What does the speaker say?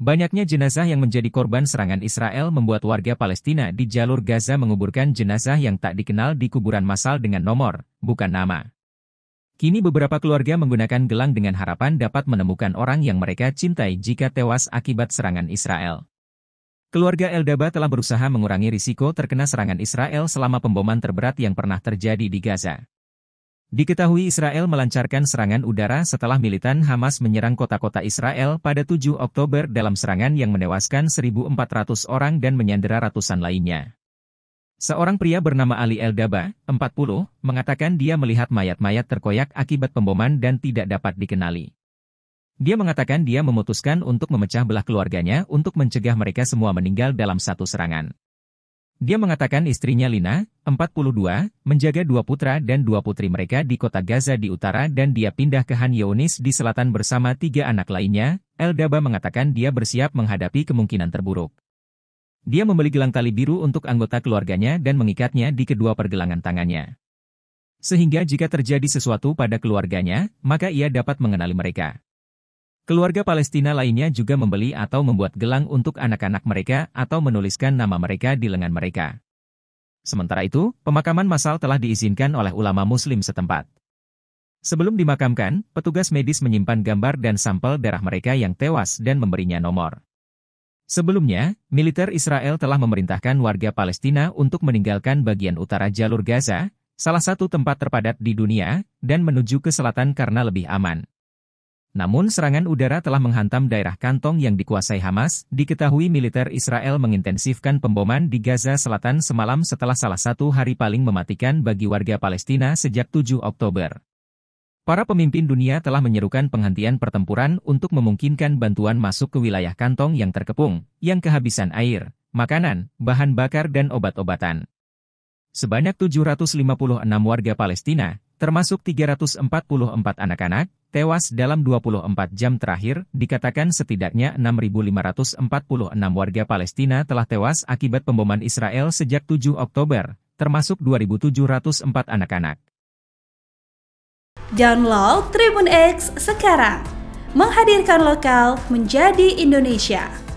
Banyaknya jenazah yang menjadi korban serangan Israel membuat warga Palestina di jalur Gaza menguburkan jenazah yang tak dikenal di kuburan massal dengan nomor, bukan nama. Kini beberapa keluarga menggunakan gelang dengan harapan dapat menemukan orang yang mereka cintai jika tewas akibat serangan Israel. Keluarga Eldaba telah berusaha mengurangi risiko terkena serangan Israel selama pemboman terberat yang pernah terjadi di Gaza. Diketahui Israel melancarkan serangan udara setelah militan Hamas menyerang kota-kota Israel pada 7 Oktober dalam serangan yang menewaskan 1.400 orang dan menyandera ratusan lainnya. Seorang pria bernama Ali El Daba, 40, mengatakan dia melihat mayat-mayat terkoyak akibat pemboman dan tidak dapat dikenali. Dia mengatakan dia memutuskan untuk memecah belah keluarganya untuk mencegah mereka semua meninggal dalam satu serangan. Dia mengatakan istrinya Lina, 42, menjaga dua putra dan dua putri mereka di kota Gaza di utara dan dia pindah ke Han Yonis di selatan bersama tiga anak lainnya. Eldaba mengatakan dia bersiap menghadapi kemungkinan terburuk. Dia membeli gelang tali biru untuk anggota keluarganya dan mengikatnya di kedua pergelangan tangannya. Sehingga jika terjadi sesuatu pada keluarganya, maka ia dapat mengenali mereka. Keluarga Palestina lainnya juga membeli atau membuat gelang untuk anak-anak mereka atau menuliskan nama mereka di lengan mereka. Sementara itu, pemakaman massal telah diizinkan oleh ulama muslim setempat. Sebelum dimakamkan, petugas medis menyimpan gambar dan sampel darah mereka yang tewas dan memberinya nomor. Sebelumnya, militer Israel telah memerintahkan warga Palestina untuk meninggalkan bagian utara jalur Gaza, salah satu tempat terpadat di dunia, dan menuju ke selatan karena lebih aman. Namun serangan udara telah menghantam daerah kantong yang dikuasai Hamas, diketahui militer Israel mengintensifkan pemboman di Gaza Selatan semalam setelah salah satu hari paling mematikan bagi warga Palestina sejak 7 Oktober. Para pemimpin dunia telah menyerukan penghentian pertempuran untuk memungkinkan bantuan masuk ke wilayah kantong yang terkepung, yang kehabisan air, makanan, bahan bakar dan obat-obatan. Sebanyak 756 warga Palestina, termasuk 344 anak-anak, tewas dalam 24 jam terakhir, dikatakan setidaknya 6.546 warga Palestina telah tewas akibat pemboman Israel sejak 7 Oktober, termasuk 2.704 anak-anak. Download Tribun X sekarang, menghadirkan lokal menjadi Indonesia.